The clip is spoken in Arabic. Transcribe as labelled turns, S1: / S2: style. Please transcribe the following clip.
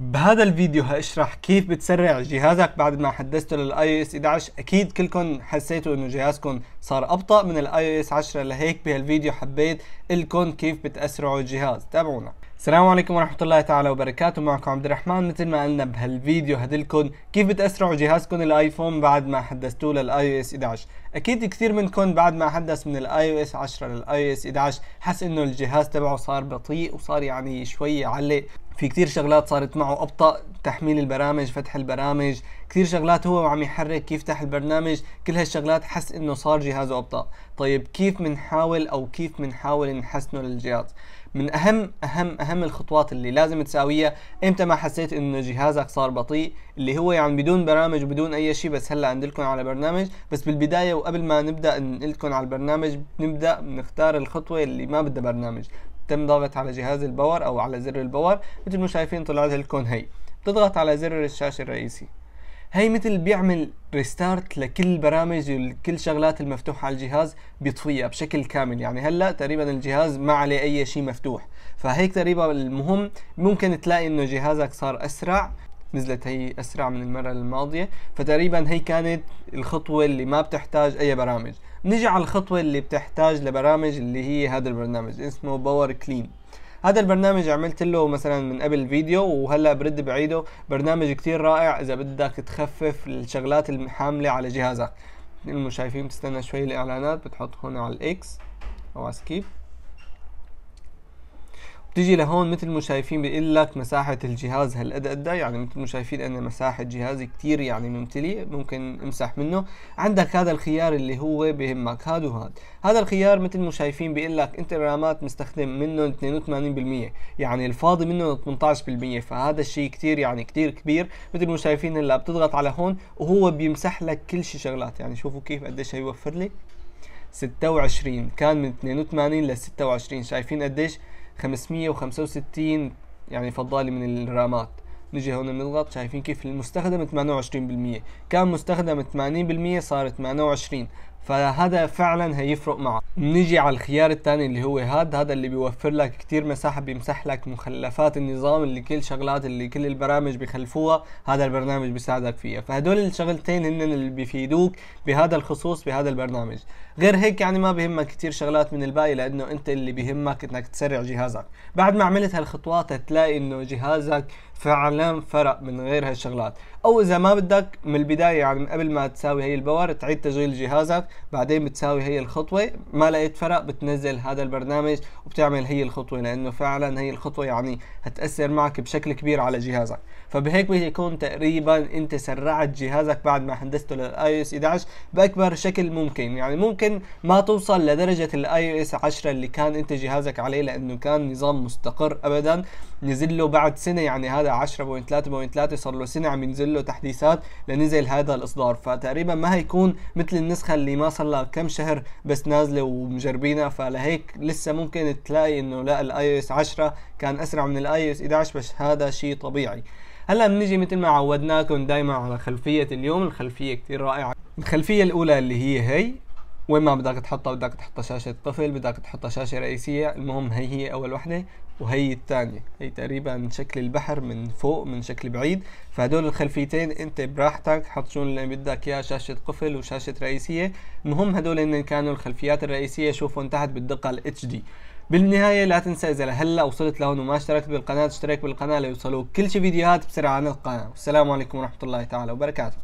S1: بهذا الفيديو هاشرح كيف بتسرع جهازك بعد ما حدثته للاي او اس 11 اكيد كلكم حسيتوا انه جهازكم صار ابطا من الاي او اس 10 لهيك بهالفيديو حبيت لكم كيف بتاسرعوا الجهاز تابعونا السلام عليكم ورحمة الله تعالى وبركاته معكم عبد الرحمن مثل ما قلنا بهالفيديو هدلكن كيف بتأسرعوا جهازكم الايفون بعد ما حدثتوه للاي او اس 11 اكيد كثير منكم بعد ما حدث من الاي او اس 10 للاي او اس 11 حس انه الجهاز تبعه صار بطيء وصار يعني شوي يعلق في كثير شغلات صارت معه ابطا تحميل البرامج فتح البرامج كثير شغلات هو وعم يحرك كيف يفتح البرنامج كل هالشغلات حس انه صار جهازه ابطا طيب كيف بنحاول او كيف بنحاول نحسنه للجهاز من اهم اهم اهم الخطوات اللي لازم تساويها امتى ما حسيت انه جهازك صار بطيء اللي هو يعني بدون برامج وبدون اي شيء بس هلا عند لكم على برنامج بس بالبدايه وقبل ما نبدا لكم على البرنامج نبدا نختار الخطوه اللي ما بدها برنامج تم ضغط على جهاز الباور او على زر الباور مثل ما شايفين طلعت لكم هي تضغط على زر الشاشه الرئيسي هي مثل بيعمل ريستارت لكل البرامج وكل شغلات المفتوحة على الجهاز بيطفيها بشكل كامل يعني هلا تقريبا الجهاز ما عليه اي شيء مفتوح فهيك تقريبا المهم ممكن تلاقي انه جهازك صار اسرع نزلت هي اسرع من المرة الماضية فتقريبا هي كانت الخطوة اللي ما بتحتاج اي برامج نجي على الخطوة اللي بتحتاج لبرامج اللي هي هذا البرنامج اسمه باور كلين هذا البرنامج عملت له مثلا من قبل فيديو وهلا برد بعيده برنامج كتير رائع اذا بدك تخفف الشغلات الحامله على جهازك مثل ما شايفين بتستنى شوي الاعلانات بتحط هون على الاكس او على سكيب بتيجي لهون مثل ما شايفين بيقول لك مساحة الجهاز هالقد قد إيه؟ يعني مثل ما شايفين أنا مساحة جهازي كتير يعني ممتلئ ممكن امسح منه عندك هذا الخيار اللي هو بهمك هاد وهاد هذا الخيار مثل ما شايفين بيقول لك أنت الرامات مستخدم منه 82% يعني الفاضي منه 18% فهذا الشيء كتير يعني كتير كبير مثل ما شايفين هلا بتضغط على هون وهو بيمسح لك كل شيء شغلات يعني شوفوا كيف قديش هيوفر لي 26 كان من 82 ل 26 شايفين قديش 565 يعني فضالي من الرامات نجي هون بنضغط شايفين كيف المستخدم 28% كان مستخدم 80% صار 28 فهذا فعلا هيفرق معك نيجي على الخيار الثاني اللي هو هاد هذا اللي بيوفر لك كتير مساحة بيمسح لك مخلفات النظام اللي كل شغلات اللي كل البرامج بيخلفوها هذا البرنامج بيساعدك فيها فهدول الشغلتين هن اللي بيفيدوك بهذا الخصوص بهذا البرنامج غير هيك يعني ما بهمك كتير شغلات من الباقي لانه انت اللي بهمك انك تسرع جهازك بعد ما عملت هالخطوات هتلاقي انه جهازك فعلا فرق من غير هالشغلات او اذا ما بدك من البداية يعني من قبل ما تساوي هي الباور تعيد تشغيل جهازك بعدين بتساوي هي الخطوة ما لقيت فرق بتنزل هذا البرنامج وبتعمل هي الخطوة لأنه فعلا هي الخطوة يعني هتأثر معك بشكل كبير على جهازك فبهيك بيكون تقريبا أنت سرعت جهازك بعد ما هندسته للاي او اس 11 بأكبر شكل ممكن يعني ممكن ما توصل لدرجة الاي او اس 10 اللي كان أنت جهازك عليه لأنه كان نظام مستقر أبدا نزل له بعد سنة يعني هذا 10.3.3 صار له سنة عم ينزل له تحديثات لنزل هذا الإصدار فتقريبا ما هيكون مثل النسخة اللي ما صار لها كم شهر بس نازله ومجربينها فلهيك لسه ممكن تلاقي انه لا الاي اس 10 كان اسرع من الاي اس 11 بس هذا شيء طبيعي هلا بنيجي مثل ما عودناكم دائما على خلفيه اليوم الخلفيه كثير رائعه الخلفيه الاولى اللي هي هي وين ما بدك تحطها بدك تحطها شاشة طفل بدك تحطها شاشة رئيسية المهم هي هي أول وحدة وهي الثانية هي تقريبا شكل البحر من فوق من شكل بعيد فهدول الخلفيتين انت براحتك حط شو اللي بدك اياه شاشة قفل وشاشة رئيسية المهم هدول ان كانوا الخلفيات الرئيسية شوفهم تحت بالدقة ال HD بالنهاية لا تنسى إذا لهلا وصلت لهون وما اشتركت بالقناة اشترك بالقناة ليوصلوك كل شي فيديوهات بسرعة عن القناة والسلام عليكم ورحمة الله تعالى وبركاته